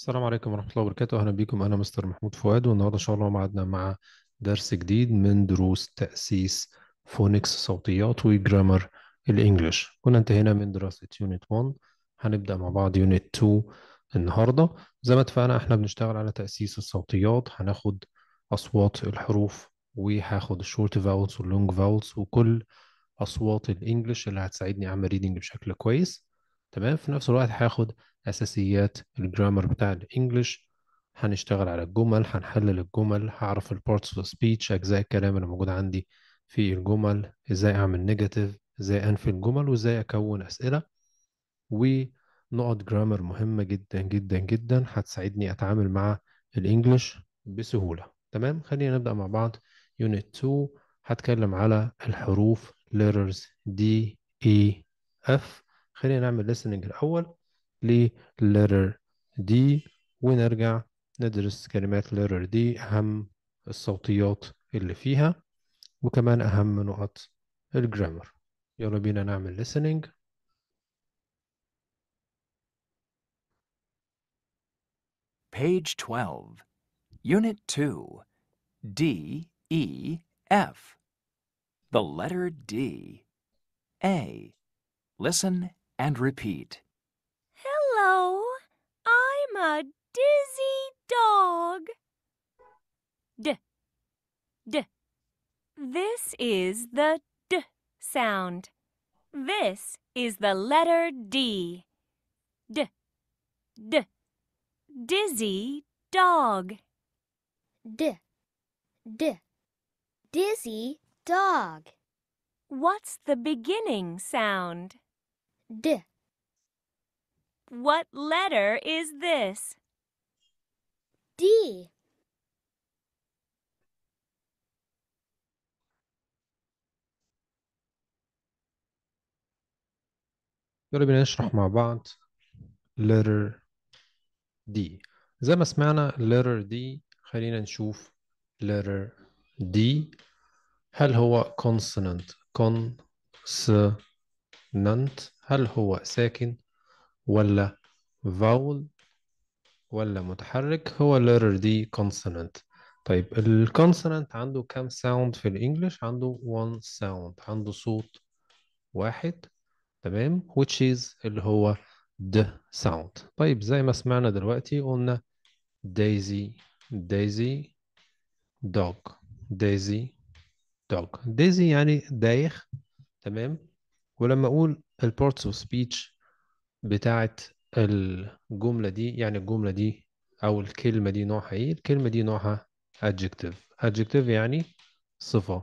السلام عليكم ورحمة الله وبركاته أهلا بكم أنا مستر محمود فؤاد والنهاردة إن شاء الله معدنا مع درس جديد من دروس تأسيس فونكس صوتيات وجرامر الإنجليش كنا انتهينا من دراسة يونت 1 هنبدأ مع بعض يونت 2 النهاردة زي ما اتفقنا احنا بنشتغل على تأسيس الصوتيات هناخد أصوات الحروف وهاخد الشورت فاولز واللونج فاولز وكل أصوات الإنجليش اللي هتساعدني أعمل ريدنج بشكل كويس تمام في نفس الوقت هاخد اساسيات الجرامر بتاع الانجليش هنشتغل على الجمل هنحلل الجمل هعرف البارتس اوف سبيتش اجزاء الكلام اللي موجود عندي في الجمل ازاي اعمل نيجاتيف ازاي انفي الجمل وازاي اكون اسئله ونقط جرامر مهمه جدا جدا جدا هتساعدني اتعامل مع الانجليش بسهوله تمام خلينا نبدا مع بعض يونت 2 هتكلم على الحروف letters D E F خلينا نعمل listening الاول letter D ونرجع ندرس كلمات letter D أهم الصوتيات اللي فيها وكمان أهم نقط الجرامر يلا بينا نعمل listening Page 12 Unit 2 D E F The letter D A Listen and repeat a dizzy dog. D, d. This is the d sound. This is the letter D. D, d. Dizzy dog. D, d. Dizzy dog. What's the beginning sound? D. What letter is this? D. يلا بينا نشرح مع بعض letter D زي ما سمعنا letter D خلينا نشوف letter D هل هو consonant consonant هل هو ساكن ولا vowel ولا متحرك هو letter D consonant طيب الكونسوننت عنده كام ساوند في الانجليش عنده 1 sound عنده صوت واحد تمام which is اللي هو د sound طيب زي ما سمعنا دلوقتي قلنا دايزي دايزي dog دايزي dog دايزي يعني دايخ تمام ولما اقول البورتس اوف سبيتش بتاعة الجملة دي يعني الجملة دي أو الكلمة دي نوعها إيه الكلمة دي نوعها adjective adjective يعني صفة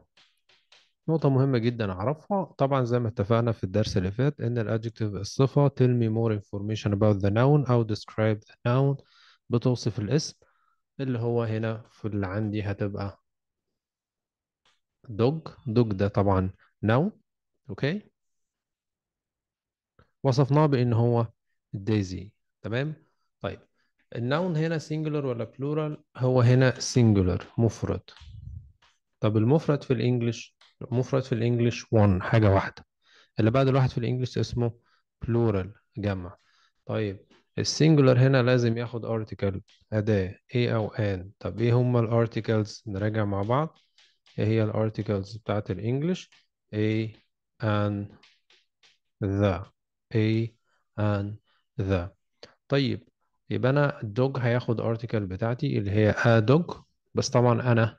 نقطة مهمة جدا أعرفها طبعا زي ما اتفقنا في الدرس اللي فات إن adjective الصفة tell me more information about the noun أو describe the noun بتوصف الاسم اللي هو هنا في اللي عندي هتبقى dog dog ده طبعا noun أوكي okay. وصفناه بان هو دايزي تمام طيب النون هنا سينجولر ولا بلورال هو هنا سينجولر مفرد طب المفرد في الانجليش مفرد في الانجليش وان حاجه واحده اللي بعد الواحد في الانجليش اسمه بلورال جمع طيب السنجولار هنا لازم ياخد ارتكل اداه اي او ان طب ايه هما الارتكلز نراجع مع بعض ايه هي الارتكلز بتاعت الانجليش a and the a and the طيب يبقى انا الدوج هياخد ارتكل بتاعتي اللي هي a dog بس طبعا انا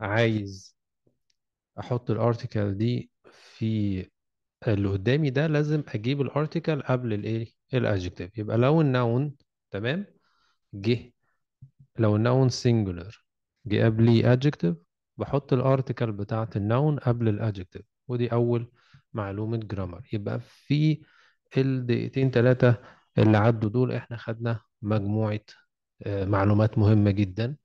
عايز احط الارتكل دي في اللي قدامي ده لازم اجيب الارتكل قبل الايه الادجكتيف يبقى لو النون تمام جه لو النون سنجولار جه قبليه ادجكتيف بحط الارتكل بتاعت النون قبل الادجكتيف ودي اول معلومه جرامر يبقى في الدقيقتين ثلاثة اللي عدوا دول احنا خدنا مجموعة آه، معلومات مهمة جدا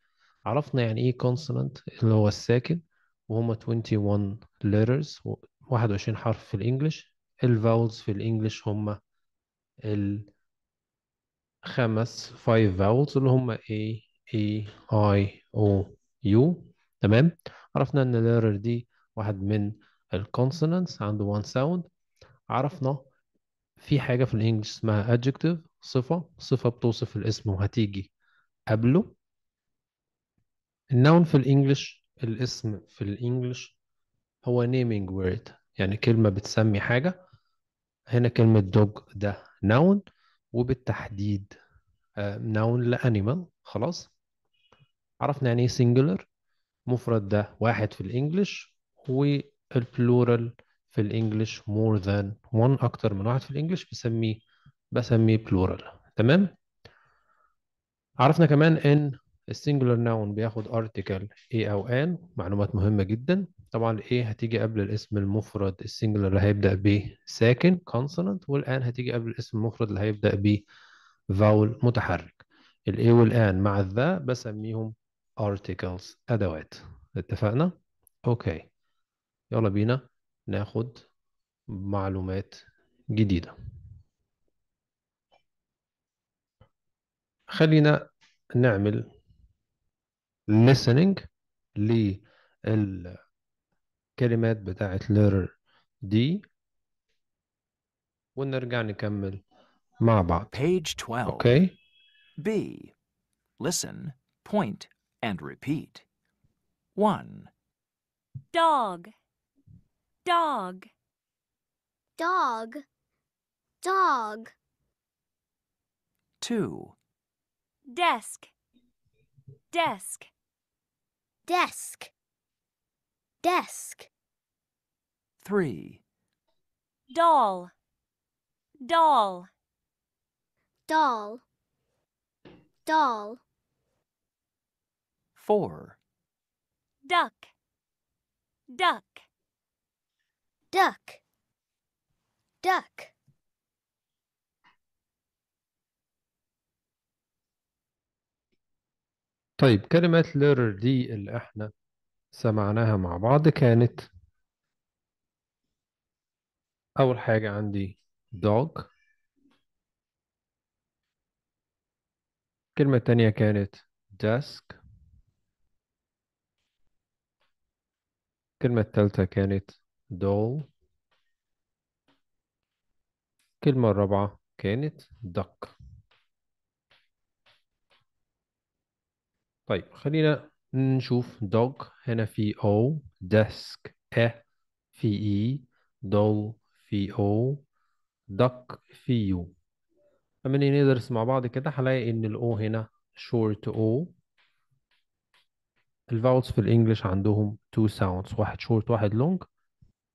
عرفنا يعني ايه consonant اللي هو الساكن وهما 21 letters 21 حرف في الانجليش الفاولز في الانجليش هما الخمس 5 vowels اللي هما A A e، I O U تمام عرفنا ان letter دي واحد من الكونسونانتس عنده one sound عرفنا في حاجه في الانجليزي اسمها adjective صفه صفه بتوصف الاسم وهتيجي قبله النون في الانجليش الاسم في الانجليش هو naming word يعني كلمه بتسمي حاجه هنا كلمه دوج ده نون وبالتحديد نون آه، لانيمال خلاص عرفنا يعني ايه singular مفرد ده واحد في الانجليش والبلورال في الانجليش مور ذان 1 اكتر من واحد في الانجليش بسميه بسميه بلورال تمام عرفنا كمان ان السنجولار ناون بياخد ارتكل اي او ان معلومات مهمة جدا طبعا الاي هتيجي قبل الاسم المفرد السنجولار اللي هيبدأ ب ساكن كونسونانت والان هتيجي قبل الاسم المفرد اللي هيبدأ ب فاول متحرك الاي والان مع الذا بسميهم articles ادوات اتفقنا اوكي يلا بينا ناخد معلومات جديدة خلينا نعمل listening للكلمات بتاعة letter دي ونرجع نكمل مع بعض page 12 okay. B listen point and repeat 1 dog dog dog dog 2 desk desk desk desk 3 doll doll doll doll 4 duck duck duck duck طيب كلمة learner دي اللي احنا سمعناها مع بعض كانت أول حاجة عندي dog الكلمة التانية كانت desk الكلمة التالتة كانت دول الكلمة الرابعة كانت duck طيب خلينا نشوف dog هنا في O desk اه في E doll في O duck في U لما ندرس مع بعض كده هلاقي إن الأو هنا short O الفاولز في الإنجليش عندهم two sounds واحد short واحد long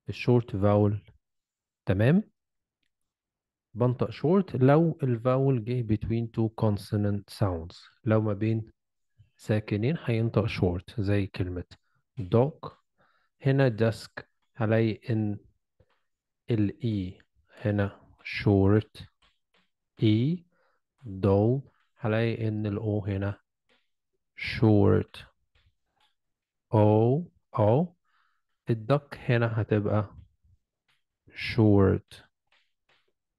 الشورت فاول تمام بنطق شورت لو الفاول جه بين تو كونسوننت ساوندز لو ما بين ساكنين هينطق شورت زي كلمة dog هنا ديسك هلاقي ان e هنا شورت اي e، دول هلاقي ان o هنا شورت او او الدك هنا هتبقى short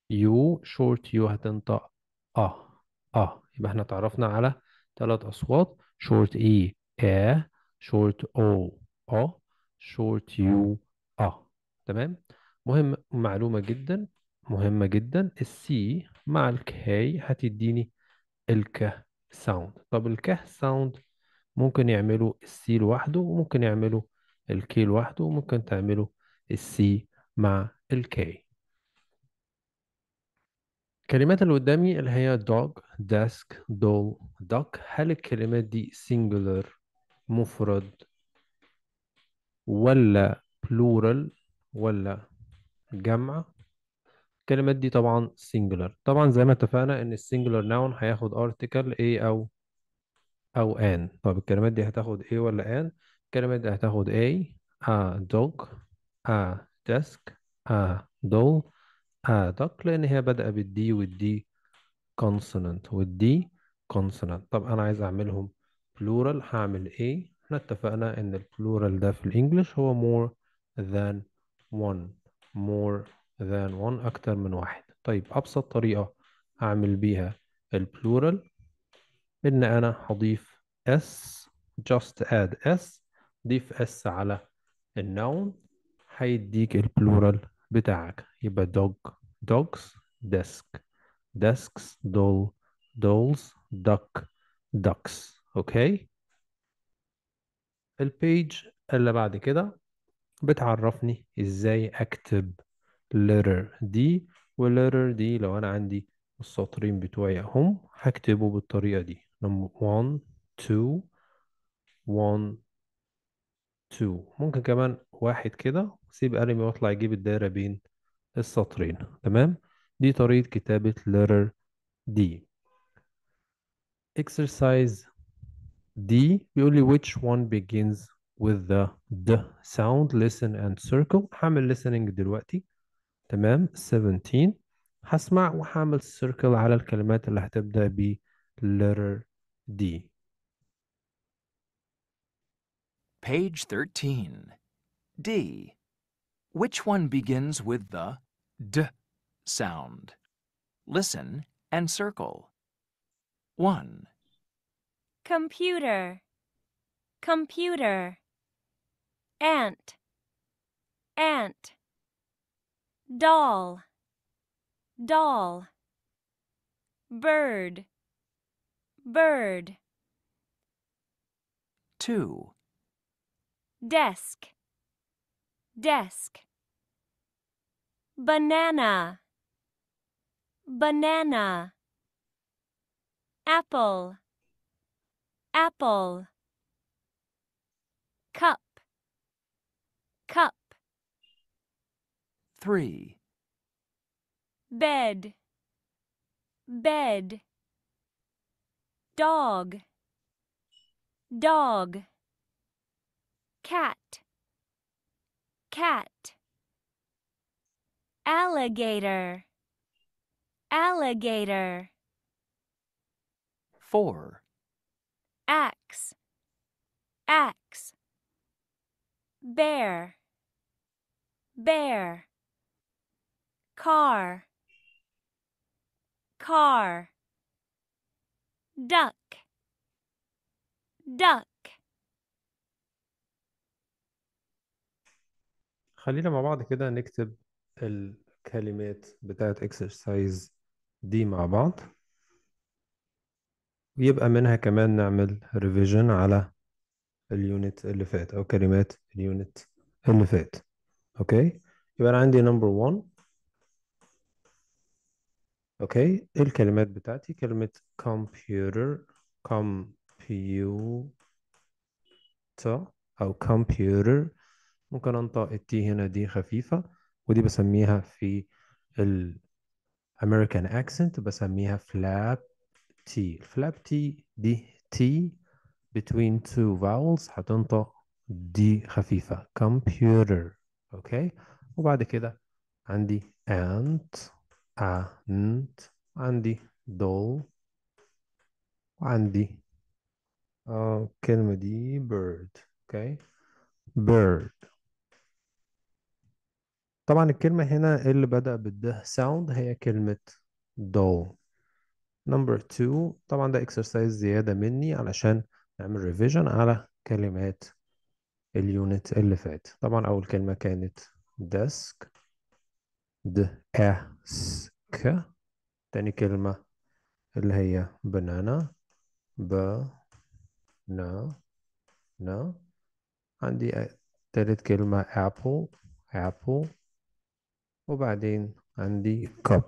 يو short يو هتنطق اه اه يبقى احنا اتعرفنا على ثلاث اصوات short اي e اه short او اه short يو اه تمام مهم معلومة جدا مهمة جدا السي مع الكاي هتديني الك ساوند طب الك ساوند ممكن يعملوا السي لوحده وممكن يعملوا الكي لوحده وممكن تعملوا السي مع الكي الكلمات اللي قدامي اللي هي dog desk doll duck هل الكلمات دي singular مفرد ولا plural ولا جمع الكلمات دي طبعا singular طبعا زي ما اتفقنا ان singular noun هياخد article a او او ان طب الكلمات دي هتاخد a ولا ان الكلمة دي هتاخد a a dog a desk a doll a duck لأن هي بدأ بالدي والدي consonant والدي consonant طب أنا عايز أعملهم plural هعمل a احنا اتفقنا إن ال plural ده في الإنجليش هو more than one more than one أكتر من واحد طيب أبسط طريقة أعمل بيها ال plural إن أنا هضيف s just add s ضيف اس على النون هيديك البلورال بتاعك يبقى dog dogs ديسك desks doll dolls duck ducks اوكي البيج اللي بعد كده بتعرفني ازاي اكتب letter دي والليتر دي لو انا عندي السطرين بتوعي اهم هكتبه بالطريقه دي 1 2 1 2 ممكن كمان واحد كده سيب قلمي واطلع اجيب الدايرة بين السطرين تمام دي طريقة كتابة letter D exercise D بيقول لي which one begins with the D sound listen and circle هعمل listening دلوقتي تمام 17 هسمع وهعمل circle على الكلمات اللي هتبدأ ب letter D Page 13. D. Which one begins with the d sound? Listen and circle. 1. Computer, computer. Ant, ant. Doll, doll. Bird, bird. 2 desk desk banana banana apple apple cup cup 3 bed bed dog dog cat cat alligator alligator 4 axe axe bear bear car car duck duck خلينا مع بعض كده نكتب الكلمات بتاعت exercise دي مع بعض ويبقى منها كمان نعمل revision على اليونت اللي فات أو كلمات اليونت اللي فات أوكي يبقى أنا عندي number one أوكي إيه الكلمات بتاعتي كلمة computer computer أو computer ممكن انطق التي هنا دي خفيفة ودي بسميها في الامريكان اكسنت بسميها flap t flap t دي t between two vowels هتنطق دي خفيفة computer اوكي okay. وبعد كده عندي ant ant عندي doll وعندي الكلمة آه، دي bird اوكي okay. bird طبعا الكلمة هنا اللي بدأ بالده ساوند هي كلمة دو نمبر 2 طبعا ده اكسرسايز زيادة مني علشان نعمل ريفيجن على كلمات اليونت اللي فات طبعا أول كلمة كانت د اسك تاني كلمة اللي هي بنانا ب نا نا عندي تالت كلمة apple apple وبعدين عندي cup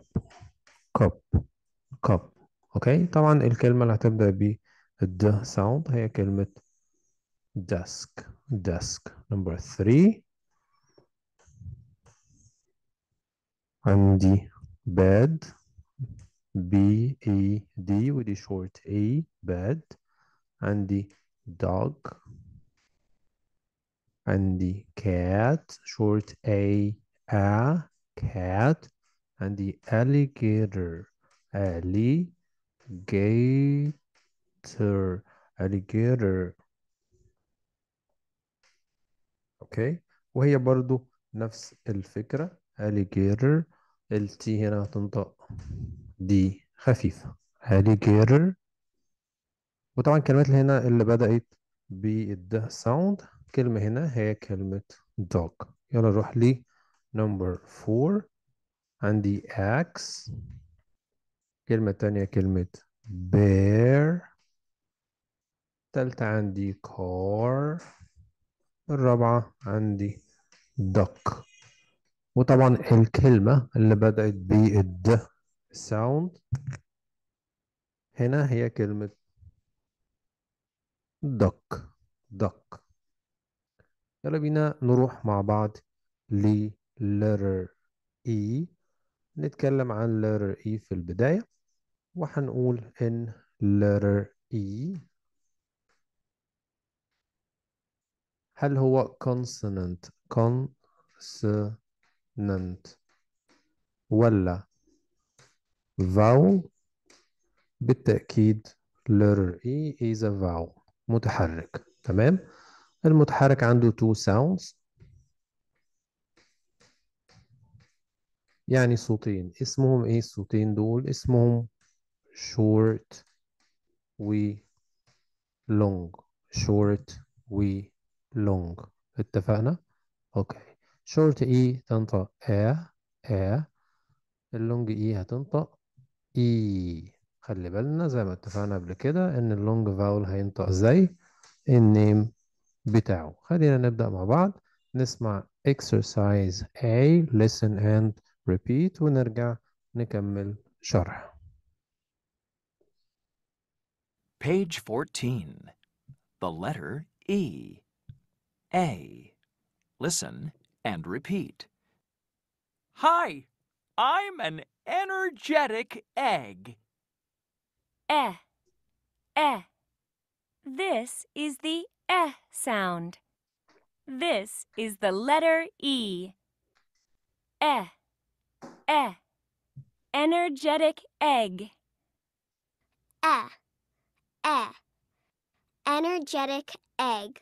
cup cup اوكي طبعا الكلمة اللي هتبدأ ب د sound هي كلمة desk desk number 3 عندي bed B E D ودي short A bed عندي dog عندي cat short A A cat and the alligator. Alligator, alligator. اوكي وهي برضو نفس الفكرة alligator T هنا هتنطق دي خفيفة alligator وطبعا الكلمات اللي هنا اللي بدأت بالده ساوند كلمة هنا هي كلمة dog يلا نروح لي number 4 عندي axe كلمة تانية كلمة bear التالتة عندي car الرابعة عندي duck وطبعا الكلمة اللي بدأت بالد sound هنا هي كلمة duck duck يلا بينا نروح مع بعض ليه letter E نتكلم عن letter E في البداية وحنقول إن letter E هل هو consonant consonant ولا vowel بالتأكيد letter E is a vowel متحرك تمام المتحرك عنده two sounds يعني صوتين اسمهم ايه الصوتين دول اسمهم short و long short و long اتفقنا اوكي short اي e تنطق ا ا اللونج اي هتنطق اي e. خلي بالنا زي ما اتفقنا قبل كده ان اللونج فاول هينطق زي النيم بتاعه خلينا نبدأ مع بعض نسمع exercise A listen and repeat ونرجع نكمل شرح Page 14 The letter E A Listen and repeat Hi, I'm an energetic egg. Eh, eh. This is the eh sound. This is the letter E. Eh. E. Energetic egg. E. E. Energetic egg.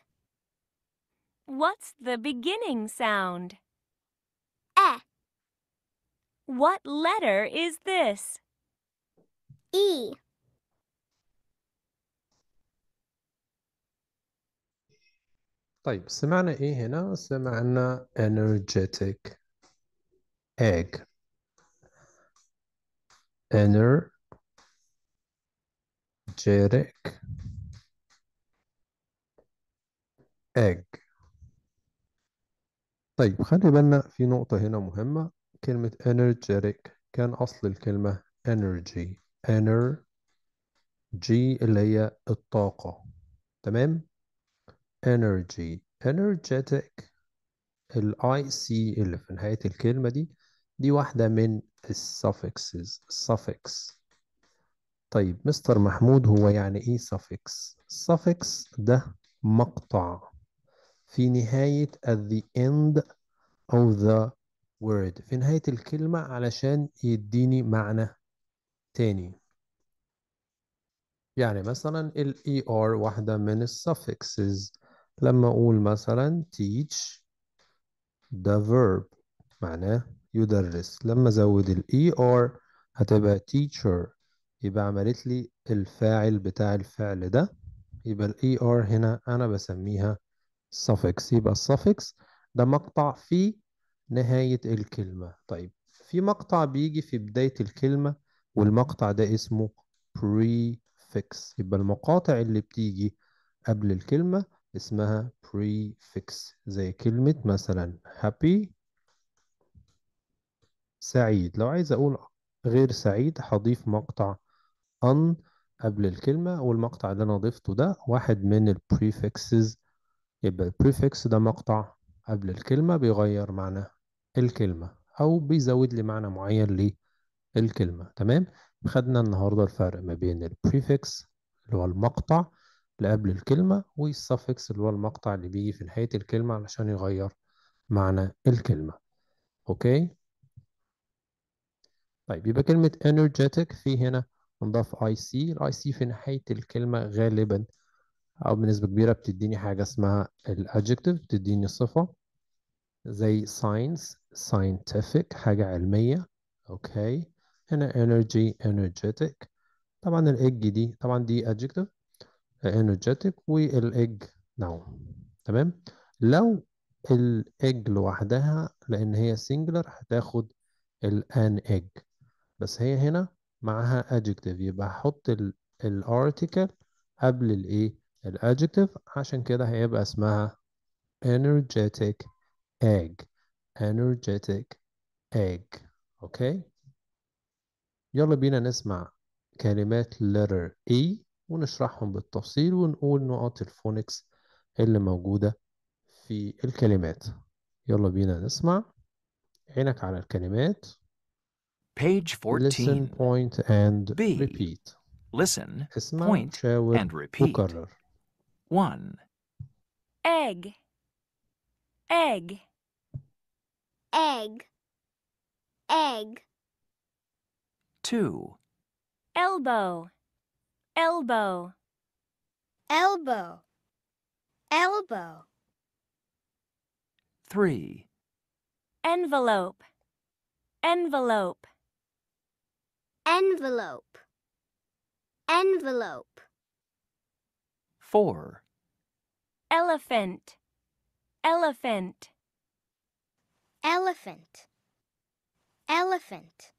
What's the beginning sound? E. What letter is this? E. طيب سمعنا ايه هنا؟ سمعنا energetic egg energetic egg طيب خلي بالنا في نقطة هنا مهمة كلمة energetic كان أصل الكلمة energy energy اللي هي الطاقة تمام energy energetic الاي سي اللي في نهاية الكلمة دي دي واحدة من السفكسز السفكس طيب مستر محمود هو يعني ايه suffix suffix ده مقطع في نهاية at the end of the word في نهاية الكلمة علشان يديني معنى تاني يعني مثلا ال er واحدة من السفكسز لما أقول مثلا teach the verb معناه يدرس لما أزود ال ER هتبقى teacher يبقى عملت لي الفاعل بتاع الفعل ده يبقى ال ER هنا أنا بسميها suffix يبقى suffix ده مقطع في نهاية الكلمة طيب في مقطع بيجي في بداية الكلمة والمقطع ده اسمه prefix يبقى المقاطع اللي بتيجي قبل الكلمة اسمها prefix زي كلمة مثلا happy سعيد لو عايز أقول غير سعيد هضيف مقطع أن قبل الكلمة والمقطع اللي أنا ضفته ده واحد من البريفكسز يبقى البريفكس ده مقطع قبل الكلمة بيغير معنى الكلمة أو بيزود لي معنى معين للكلمة تمام خدنا النهاردة الفرق ما بين البريفكس اللي هو المقطع اللي قبل الكلمة والسفكس اللي هو المقطع اللي بيجي في نهاية الكلمة علشان يغير معنى الكلمة أوكي طيب يبقى كلمة energetic في هنا نضاف اي سي الاي سي في نهاية الكلمة غالبا او بنسبة كبيرة بتديني حاجة اسمها adjective بتديني صفة زي science scientific حاجة علمية اوكي هنا energy energetic طبعا egg دي طبعا دي adjective energetic egg noun تمام لو egg لوحدها لان هي singular هتاخد الان egg بس هي هنا معاها adjective يبقى هحط article قبل الايه adjective عشان كده هيبقى اسمها energetic egg energetic egg اوكي يلا بينا نسمع كلمات letter A e ونشرحهم بالتفصيل ونقول نقاط الفونكس اللي موجودة في الكلمات يلا بينا نسمع عينك على الكلمات Page 14. Listen, point, and B. repeat. Listen, and repeat. 1. Egg. Egg. Egg. Egg. 2. Elbow. Elbow. Elbow. Elbow. 3. Envelope. Envelope. Envelope. Envelope. 4. Elephant. Elephant. Elephant. Elephant.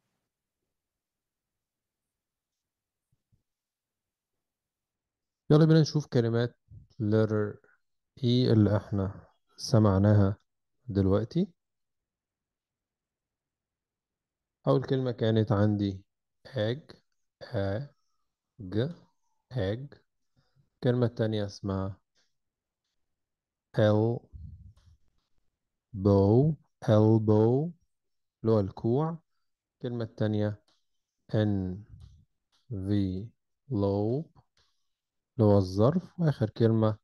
يلا بينا نشوف كلمات letter E اللي احنا سمعناها دلوقتي أول كلمة كانت عندي egg egg egg كلمة تانية اسمها elbow elbow اللي هو الكوع الكلمة التانية envelope اللي هو الظرف وآخر كلمة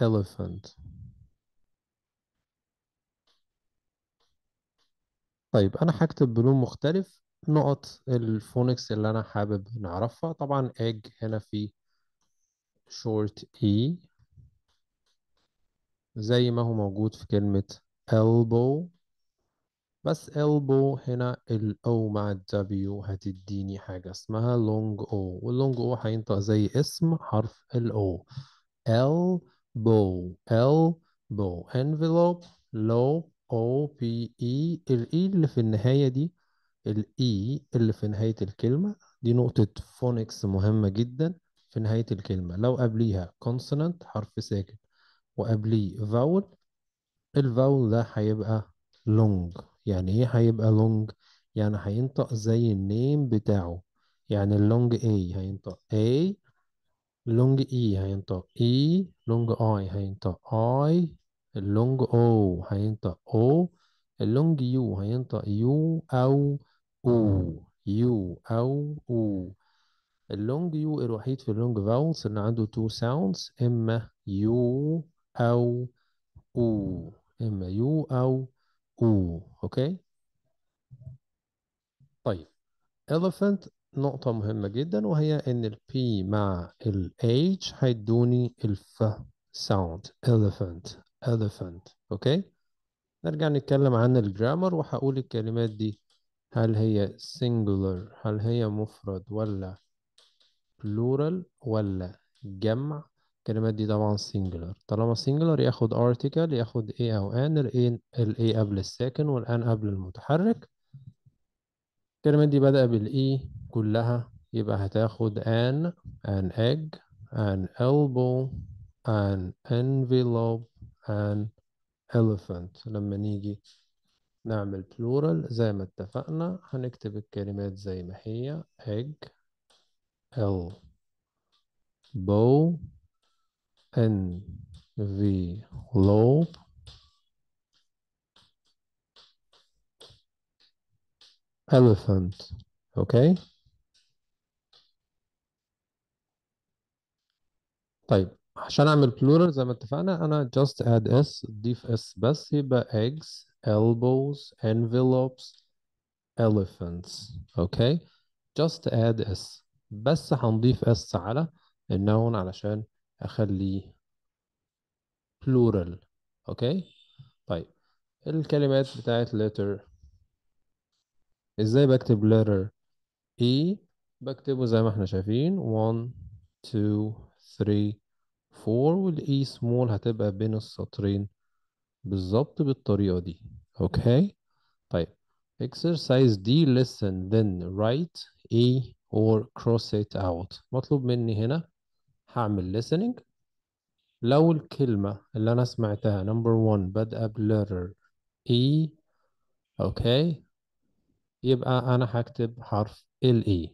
elephant طيب أنا هكتب بلون مختلف نقط الفونكس اللي أنا حابب نعرفها طبعا اج هنا في شورت اي e. زي ما هو موجود في كلمة elbow بس elbow هنا ال O مع ال W هتديني حاجة اسمها long O واللونج O هينطق زي اسم حرف ال O elbow elbow envelope low O P E ال E اللي في النهاية دي الاي e اللي في نهاية الكلمة دي نقطة فونكس مهمة جدا في نهاية الكلمة لو قبليها كونسونانت حرف ساكن وقبليه فاول الفاول ده هيبقى لونج يعني ايه هيبقى لونج يعني هينطق زي النيم بتاعه يعني اللونج اي هينطق اي لونج اي هينطق اي لونج اي هينطق اي اللونج او هينطق او اللونج يو هينطق يو او او يو او او اللونج يو الوحيد في اللونج فاولز اللي عنده تو ساوندز اما يو او او اما يو او او اوكي طيب elephant نقطة مهمة جدا وهي ان ال P مع ال H هيدوني الف sound elephant elephant اوكي نرجع نتكلم عن الجرامر وهقول الكلمات دي هل هي singular هل هي مفرد ولا plural ولا جمع الكلمات دي طبعا singular طالما singular ياخد article ياخد a او an ال a, ال a قبل الساكن والان قبل المتحرك الكلمات دي بدأ e كلها يبقى هتاخد an an egg an elbow an envelope an elephant لما نيجي نعمل plural زي ما اتفقنا هنكتب الكلمات زي ما هي egg L bow N V lobe elephant okay طيب عشان اعمل plural زي ما اتفقنا انا just add s ضيف s بس يبقى eggs elbows, envelopes, elephants. Okay? Just add S. بس هنضيف S على النون علشان أخليه plural. Okay? طيب الكلمات بتاعت letter ازاي بكتب letter E بكتبه زي ما احنا شايفين 1 2 3 4 والاي سمول هتبقى بين السطرين بالظبط بالطريقة دي اوكي طيب exercise D listen then write A or cross it out مطلوب مني هنا هعمل listening لو الكلمة اللي أنا سمعتها number one بدأ letter E اوكي يبقى أنا هكتب حرف ال E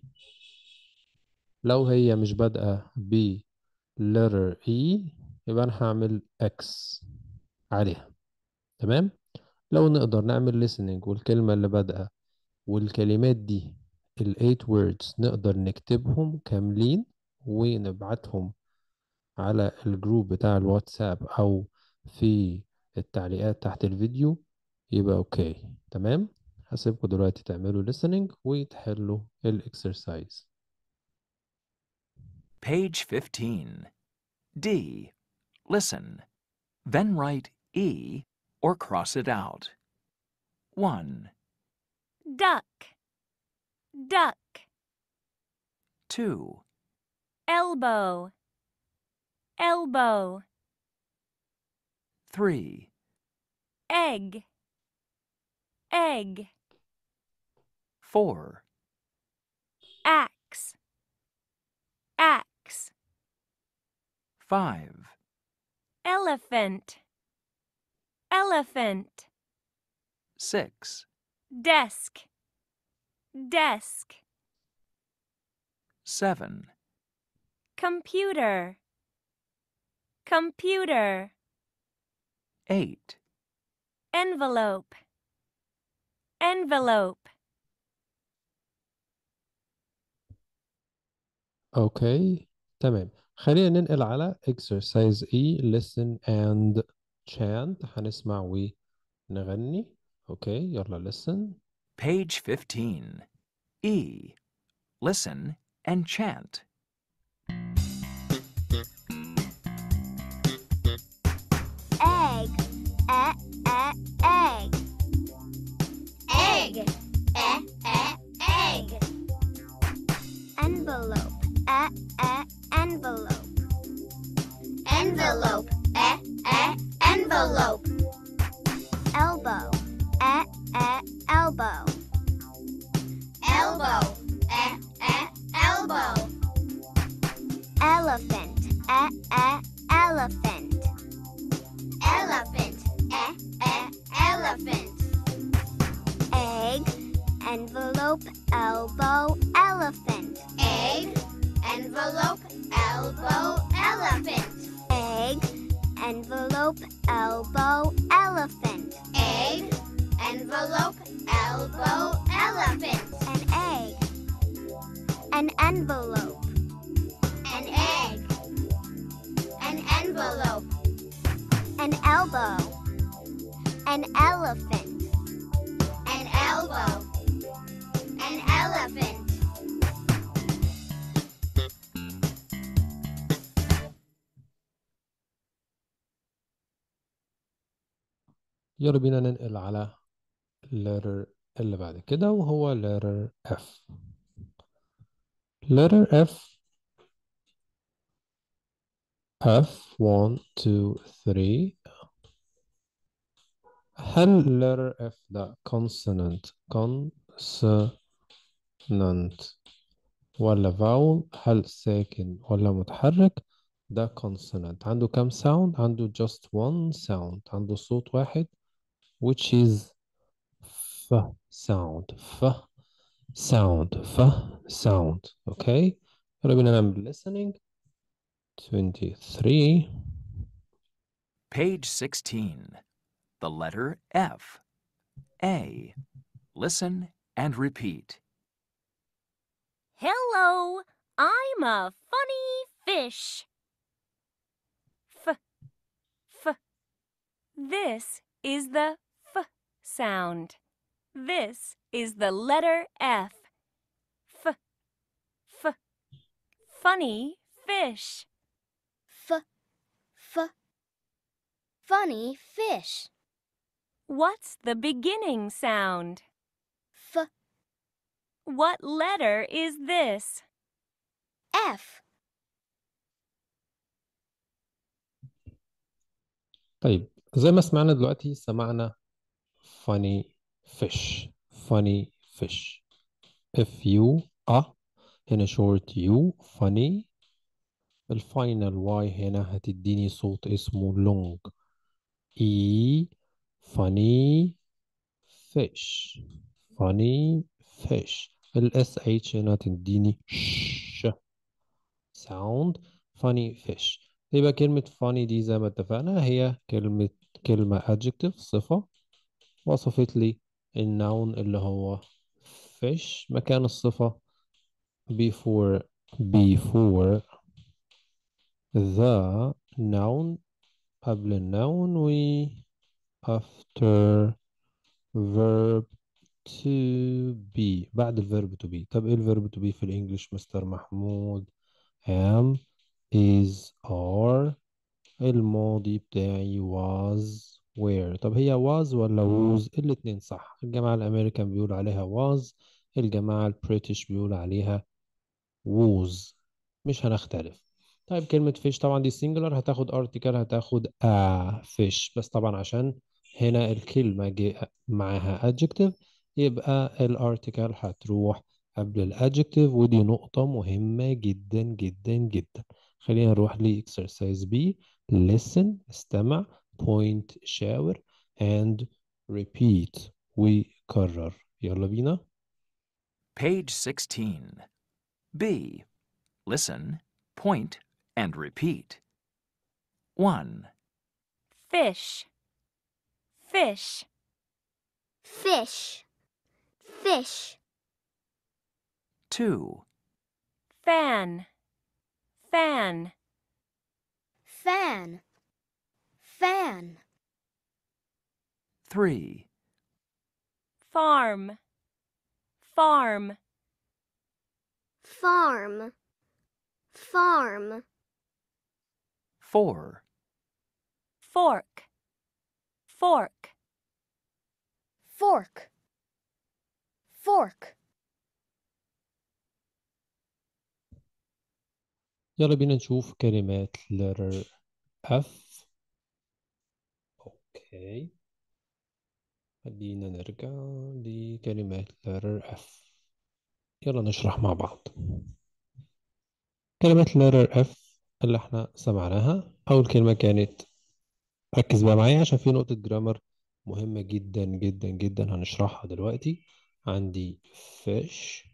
لو هي مش بادئة ب letter E يبقى أنا هعمل X عليها تمام لو نقدر نعمل listening والكلمة اللي بادئة والكلمات دي ال 8 words نقدر نكتبهم كاملين ونبعتهم على الجروب بتاع الواتساب أو في التعليقات تحت الفيديو يبقى اوكي تمام هسيبكم دلوقتي تعملوا listening وتحلوا الاكسرسايز Page 15 D Listen Then write E or cross it out. 1. Duck, duck. 2. Elbow, elbow. 3. Egg, egg. 4. Axe, axe. 5. Elephant, elephant. 6. Desk, desk. 7. Computer, computer. 8. Envelope, envelope. Okay, تمام. خلينا ننقل على exercise E listen and chant هنسمع ونغني okay يلا listen Page 15 E Listen and chant Egg eh, eh, egg Egg eh, eh, egg Envelope eh, eh, envelope Envelope Envelope, Elbow. Eh, eh, elbow. Elbow. Eh, eh, elbow. Elephant. Eh, eh, elephant. Elephant. Eh, eh, elephant. Egg. Envelope. Elbow. Elephant. Egg. Envelope. Elbow. elbow, elephant. Egg, envelope, elbow, elephant. An egg. An envelope. An egg. An envelope. An elbow. An elephant. An elbow. An elephant. يلا بينا ننقل على letter اللي بعد كده وهو letter F letter F F 1 2 3 هل letter F ده consonant consonant ولا vowel هل ساكن ولا متحرك ده consonant عنده كم sound عنده just one sound عنده صوت واحد which is f sound, f sound, f sound. Okay. ربنا I'm listening. 23. Page 16. The letter F. A. Listen and repeat. Hello, I'm a funny fish. F. F. This is the sound. This is the letter F. F, f, funny fish. F, f, funny fish. What's the beginning sound? F. What letter is this? F. طيب زي ما سمعنا دلوقتي سمعنا funny fish funny fish if you a هنا short u funny الفاينل واي هنا هتديني صوت اسمه long e funny fish funny fish الاس اتش هنا تديني ش sound funny fish يبقى كلمة funny دي زي ما اتفقنا هي كلمة كلمة adjective صفة وصفت لي النون اللي هو fish مكان الصفة before before the noun قبل النون و after verb to be بعد الverb to be طب ايه الverb to be في الانجليش مستر محمود am is are الماضي بتاعي was where طب هي was ولا آه. was الاتنين صح الجماعة الأمريكان بيقولوا عليها was الجماعة البريتش بيقولوا عليها was مش هنختلف طيب كلمة fish طبعا دي singular هتاخد article هتاخد a آه، fish بس طبعا عشان هنا الكلمة جي معاها adjective يبقى الارتكل هتروح قبل الادجكتيف ودي نقطة مهمة جدا جدا جدا خلينا نروح لإكسرسايز exercise listen استمع point shower and repeat ويكرر يلا بينا Page 16 B Listen, point, and repeat 1 Fish Fish Fish Fish 2 Fan Fan Fan Fan. 3. Farm. Farm. Farm. Farm. 4. Fork. Fork. Fork. Fork. يلا بينا نشوف كلمات letter F اوكي خلينا نرجع لكلمة letter F يلا نشرح مع بعض كلمة letter F اللي احنا سمعناها أول كلمة كانت ركز بقى معايا عشان في نقطة جرامر مهمة جدا جدا جدا هنشرحها دلوقتي عندي fish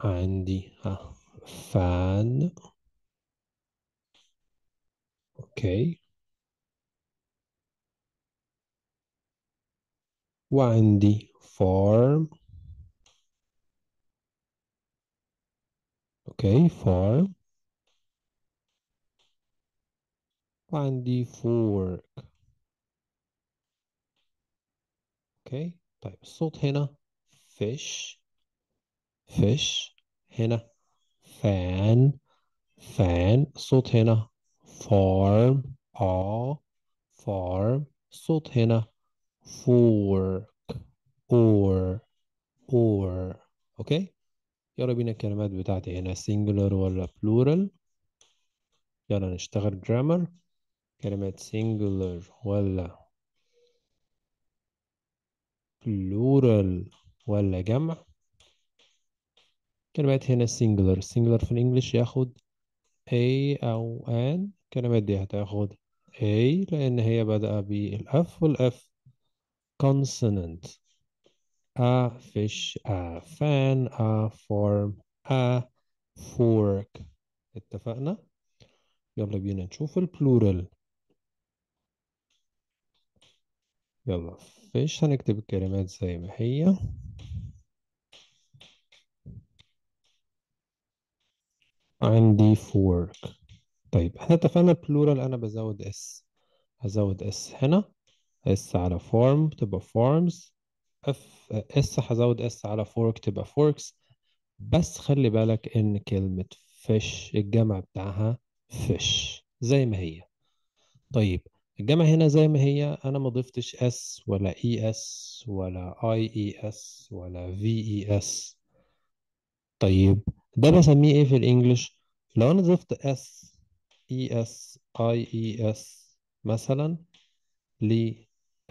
عندي ها فان اوكي 1D form. Okay, form. 1D fork. Okay, type salt henna, fish, fish, henna, fan, fan, salt henna, form, all, form, salt henna, for or or اوكي يلا بينا الكلمات بتاعتي هنا singular ولا plural يلا نشتغل grammar كلمات singular ولا plural ولا جمع كلمات هنا singular singular في الانجليش ياخد a او an الكلمات دي هتاخد a لان هي بدأ بالاف والاف consonant a fish a fan a form a fork اتفقنا يلا بينا نشوف البلورال يلا فيش هنكتب الكلمات زي ما هي عندي فورك. طيب احنا اتفقنا البلورال انا بزود اس هزود اس هنا اس على فورم تبقى فورمز اف اس هزود اس على فورك تبقى فوركس بس خلي بالك ان كلمة فيش الجمع بتاعها فيش زي ما هي طيب الجمع هنا زي ما هي انا ما ضفتش اس ولا اي e اس ولا اي اي اس ولا في اي اس طيب ده بسميه ايه في الانجليش لو انا ضفت اس اي اس اي اي اس مثلا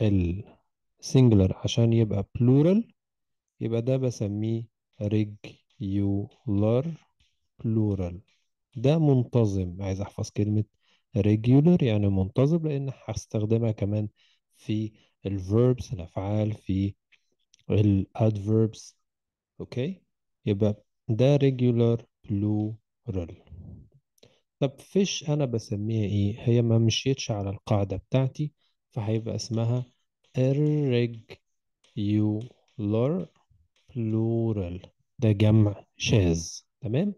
السنجلر عشان يبقى بلورال يبقى ده بسميه ريجيولار بلورال ده منتظم عايز احفظ كلمة regular يعني منتظم لان هستخدمها كمان في الverbs الافعال في الادverbs اوكي يبقى ده regular plural طب فيش انا بسميها ايه هي ما مشيتش على القاعدة بتاعتي فهيبقى اسمها irregular plural ده جمع شاذ تمام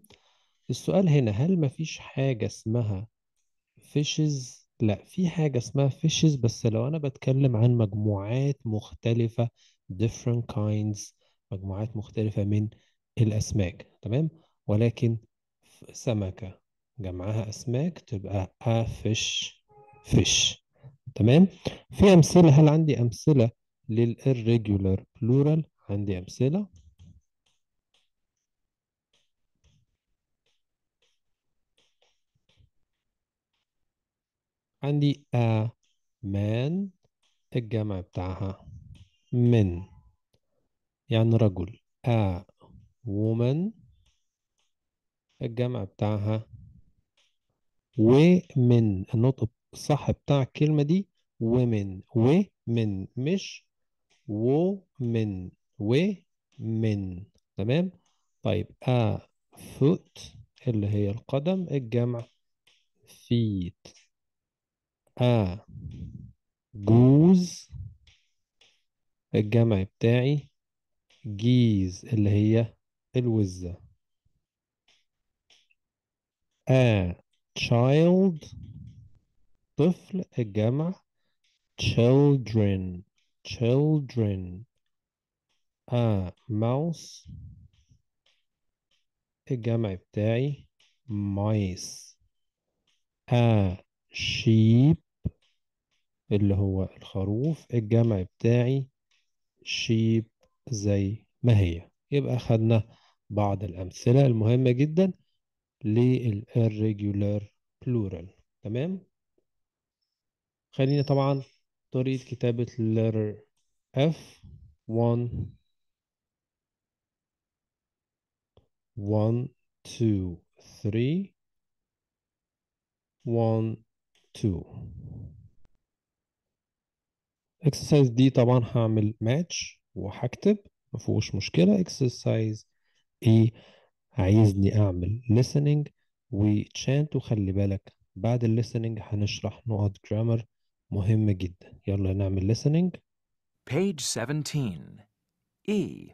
السؤال هنا هل مفيش حاجة اسمها fishes لا في حاجة اسمها fishes بس لو أنا بتكلم عن مجموعات مختلفة different kinds مجموعات مختلفة من الأسماك تمام ولكن سمكة جمعها أسماك تبقى a fish fish تمام في أمثلة هل عندي أمثلة للirregular plural عندي أمثلة عندي a man الجمع بتاعها من يعني رجل a woman الجمع بتاعها ومن النطق الصح بتاع الكلمة دي ومن ومن مش ومن ومن تمام طيب a foot اللي هي القدم الجمع feet a جوز الجمع بتاعي جيز اللي هي الوزة a child طفل الجمع children children a mouse الجمع بتاعي mice a sheep اللي هو الخروف الجمع بتاعي sheep زي ما هي يبقى خدنا بعض الأمثلة المهمة جدا للirregular plural تمام؟ خلينا طبعا طريقة كتابة letter F 1 one 2 3 1 2 اكسرسايز دي طبعا هعمل ماتش وهكتب فيهوش مشكلة اكسرسايز ايه e عايزني اعمل listening وتشانت وخلي بالك بعد الليسنينج هنشرح نقط جرامر جدا يلا نعمل listening Page 17 E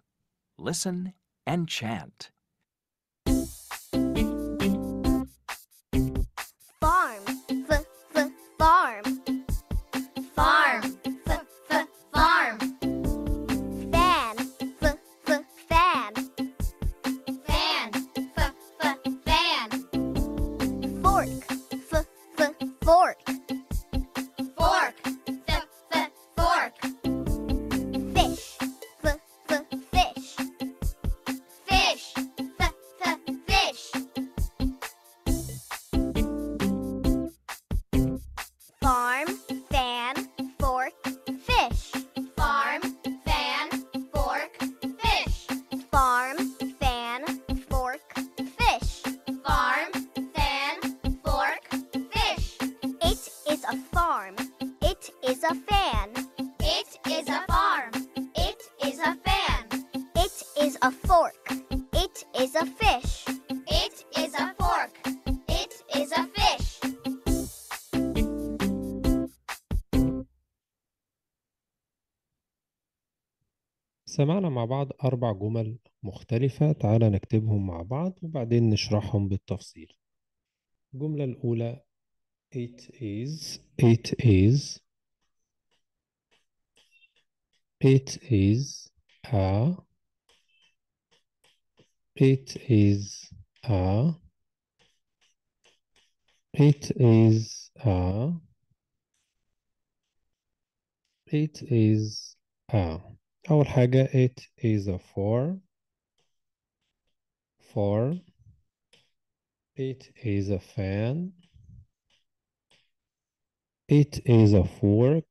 Listen and chant سمعنا مع بعض أربع جمل مختلفة تعالى نكتبهم مع بعض وبعدين نشرحهم بالتفصيل الجملة الأولى it is it is it is a it is a it is a it is a أول حاجة it is a for for it is a fan it is a fork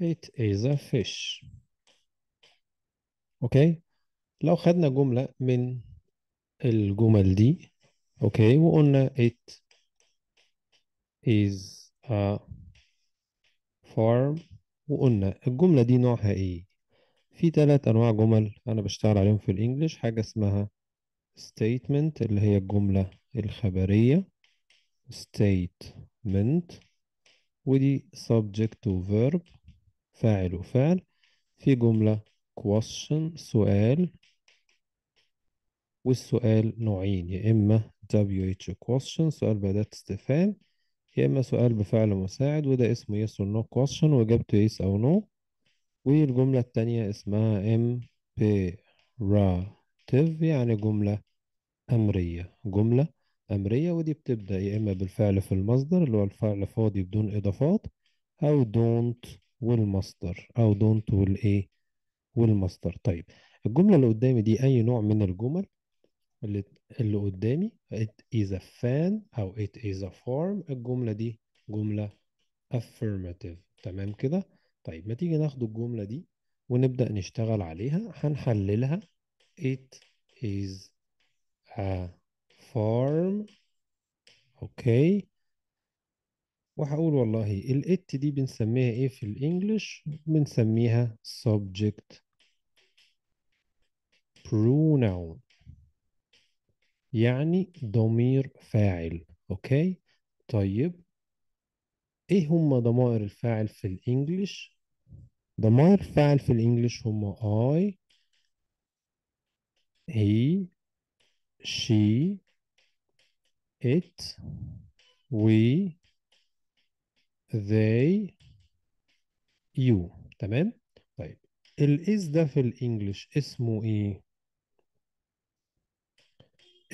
it is a fish Okay. لو خدنا جملة من الجمل دي Okay. وقلنا it is a farm وقلنا الجملة دي نوعها ايه في تلات انواع جمل انا بشتغل عليهم في الانجليش حاجة اسمها statement اللي هي الجملة الخبرية statement ودي subject و verb فاعل وفعل في جملة question سؤال والسؤال نوعين يا إما WH question سؤال بأداة استفهام يا اما سؤال بفعل مساعد وده اسمه yes or no question واجابته yes او no والجملة التانية اسمها imperative يعني جملة أمرية جملة أمرية ودي بتبدأ يا إما بالفعل في المصدر اللي هو الفعل فاضي بدون إضافات أو don't والمصدر أو don't والإيه والمصدر طيب الجملة اللي قدامي دي أي نوع من الجمل اللي اللي قدامي it is a fan أو it is a farm الجملة دي جملة affirmative تمام كده طيب ما تيجي ناخد الجملة دي ونبدأ نشتغل عليها هنحللها it is a farm اوكي وهقول والله الات دي بنسميها ايه في الانجليش بنسميها subject pronoun يعني ضمير فاعل اوكي طيب ايه هم ضمائر الفاعل في الانجليش ضمائر الفاعل في الانجليش هم I he she it we they you تمام طيب الاس ده في الانجليش اسمه ايه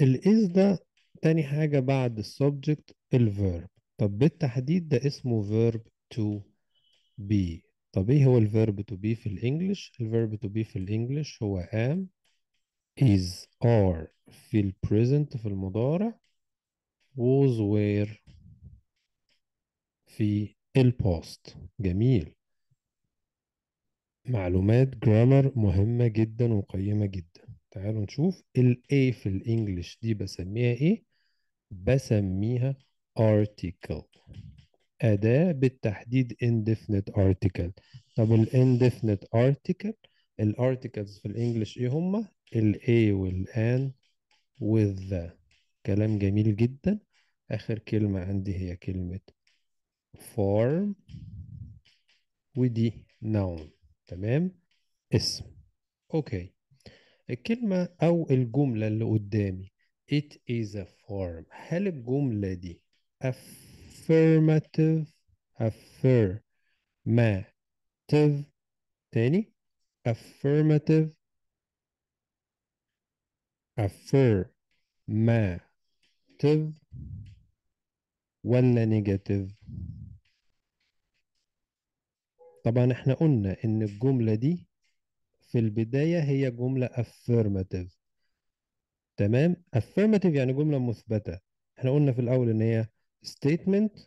الاز ده تاني حاجة بعد السبجكت الفيرب طب بالتحديد ده اسمه verb to be طب ايه هو الفيرب to be في الانجليش الفيرب to be في الانجليش هو am is are في البريزنت في المضارع was where في الباست جميل معلومات جرامر مهمة جدا وقيمة جدا تعالوا نشوف ال A في الانجليش دي بسميها ايه بسميها article أداة بالتحديد indefinite article طب ال indefinite article ال articles في الانجليش ايه هما ال A وال an with the كلام جميل جدا آخر كلمة عندي هي كلمة form ودي noun تمام اسم اوكي okay. الكلمة أو الجملة اللي قدامي It is a form هل الجملة دي affirmative affirmative تاني affirmative affirmative ولا negative طبعا احنا قلنا ان الجملة دي في البداية هي جملة affirmative تمام affirmative يعني جملة مثبتة احنا قلنا في الأول إن هي statement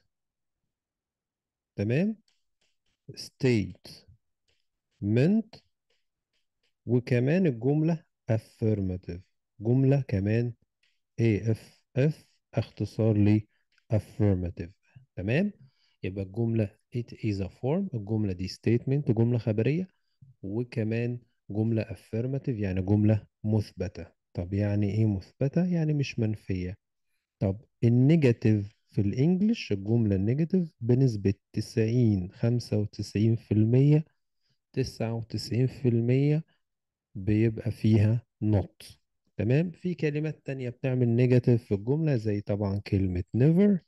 تمام statement وكمان الجملة affirmative جملة كمان AFF اختصار ل affirmative تمام يبقى الجملة it is a form الجملة دي statement جملة خبرية وكمان جملة affirmative يعني جملة مثبتة طب يعني ايه مثبتة يعني مش منفية طب النيجاتيف في الانجليش الجملة النيجاتيف بنسبة تسعين خمسة وتسعين في المية تسعة وتسعين في المية بيبقى فيها not تمام في كلمات تانية بتعمل نيجاتيف في الجملة زي طبعا كلمة never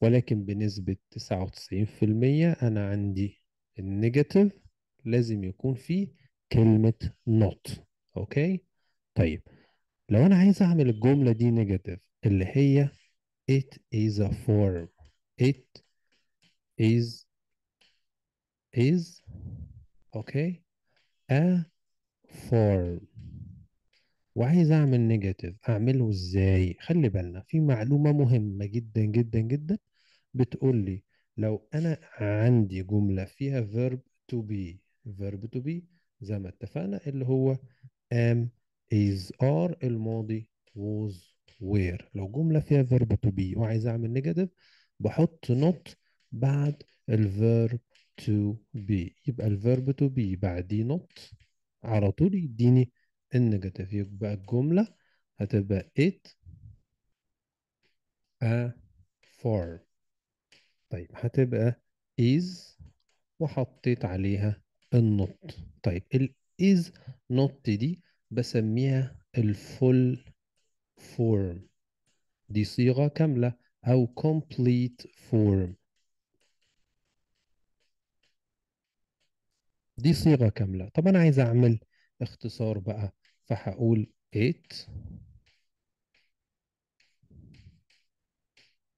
ولكن بنسبة تسعة وتسعين في المية أنا عندي النيجاتيف لازم يكون فيه كلمة not اوكي طيب لو انا عايز اعمل الجملة دي نيجاتيف اللي هي it is a form it is is اوكي a form وعايز اعمل نيجاتيف اعمله ازاي خلي بالنا في معلومة مهمة جدا جدا جدا بتقول لي لو انا عندي جملة فيها verb to be verb to be زي ما اتفقنا اللي هو am is are الماضي was were لو جملة فيها verb to be وعايز أعمل negative بحط not بعد الverb to be يبقى الverb to be بعديه not على طول يديني النيجاتيف يبقى الجملة هتبقى it a form طيب هتبقى is وحطيت عليها النوت طيب الاز نوت دي بسميها الفول فورم دي صيغة كاملة أو complete form دي صيغة كاملة طب أنا عايز أعمل اختصار بقى فهقول it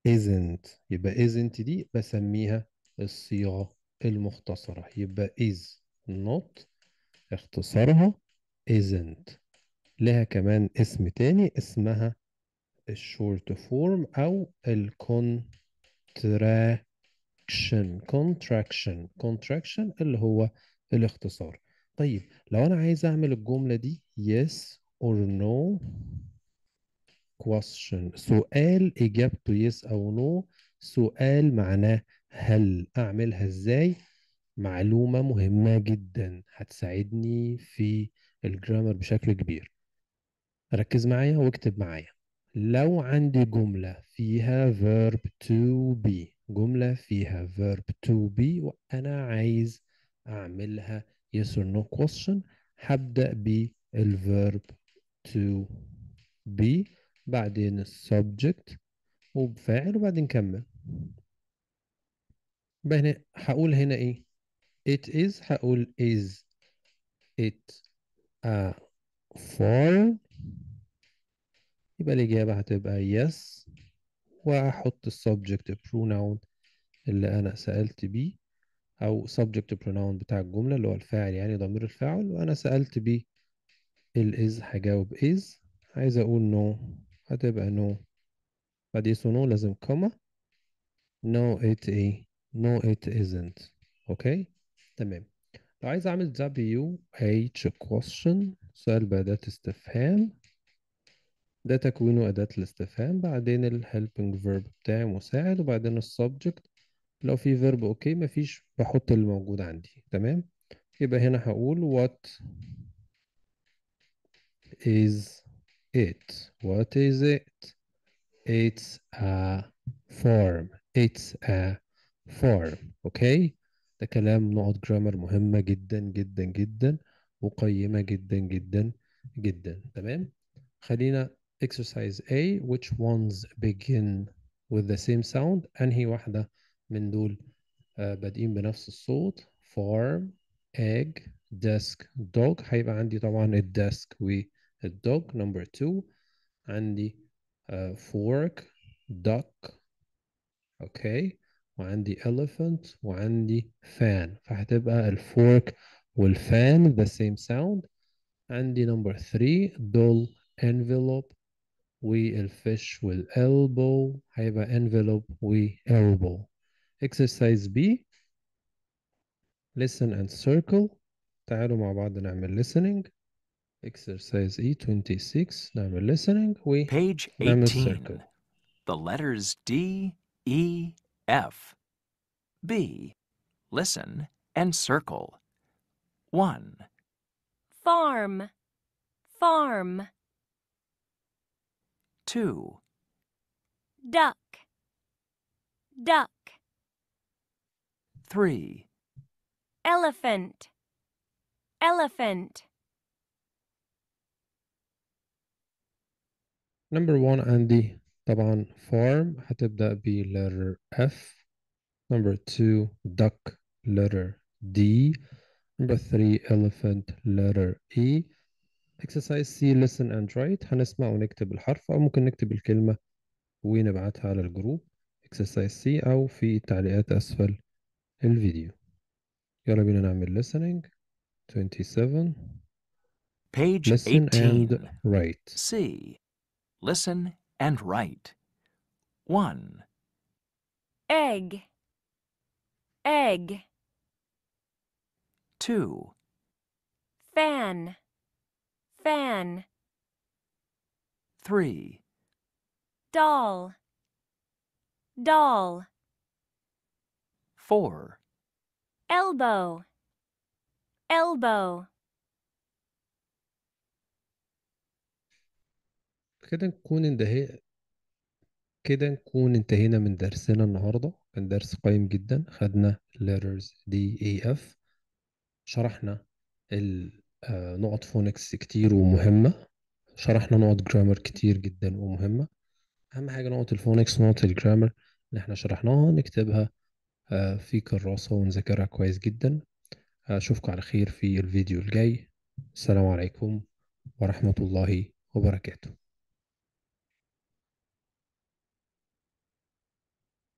isn't يبقى isn't دي بسميها الصيغة المختصرة يبقى is not اختصارها isn't لها كمان اسم تاني اسمها الشورت فورم أو contraction contraction contraction اللي هو الاختصار طيب لو أنا عايز أعمل الجملة دي yes or no question سؤال إجابته yes أو no سؤال معناه هل أعملها إزاي؟ معلومة مهمة جدا هتساعدني في الجرامر بشكل كبير ركز معايا واكتب معايا لو عندي جملة فيها verb to be جملة فيها verb to be وأنا عايز أعملها yes or no question هبدأ بالverb to be بعدين السبجكت وبفاعل وبعدين كمل هنا هقول هنا ايه it is هقول is it a farm يبقى الإجابة هتبقى yes وهحط subject pronoun اللي أنا سألت بيه أو subject pronoun بتاع الجملة اللي هو الفاعل يعني ضمير الفاعل وأنا سألت بيه ال is هجاوب is عايز أقول no هتبقى no بعد يسو no لازم comma no it a no it isn't أوكي okay? تمام لو عايز اعمل W H question سؤال بأداة استفهام ده تكوينه أداة الاستفهام بعدين الهيلبنج فيرب بتاعي مساعد وبعدين السبجكت لو في فيرب اوكي مفيش بحط اللي موجود عندي تمام يبقى هنا هقول what is it what is it it's a form it's a form okay ده كلام نقط جرامر مهمة جدا جدا جدا وقيمة جدا جدا جدا تمام خلينا exercise A which ones begin with the same sound أنهي واحدة من دول آه، بادئين بنفس الصوت farm egg desk dog هيبقى عندي طبعا الديسك والدوغ number two عندي uh, fork duck okay وعندي elephant وعندي fan فهتبقى الفورك والفان the same sound عندي number 3 dull envelope والfish Have هيبقى envelope elbow exercise B listen and circle تعالوا مع بعض نعمل listening exercise E 26 نعمل listening و page 18 نعمل circle the letters D E F. B. Listen and circle. 1. Farm, farm. 2. Duck, duck. 3. Elephant, elephant. Number 1, Andy. طبعا form هتبدأ ب letter F number 2 duck letter D number 3 elephant letter E exercise C listen and write هنسمع ونكتب الحرف أو ممكن نكتب الكلمة ونبعتها على الجروب exercise C أو في التعليقات أسفل الفيديو يلا بينا نعمل listening 27 Page listen 18 and write C Listen and write. 1. Egg, egg. 2. Fan, fan. 3. Doll, doll. 4. Elbow, elbow. كده نكون انتهي كده نكون انتهينا من درسنا النهاردة كان درس قيم جدا خدنا letters D A e F شرحنا آه، نقط فونكس كتير ومهمة شرحنا نقط جرامر كتير جدا ومهمة أهم حاجة نقط الفونكس ونقط الجرامر اللي احنا شرحناها نكتبها آه، في كراسة ونذاكرها كويس جدا أشوفكم على خير في الفيديو الجاي السلام عليكم ورحمة الله وبركاته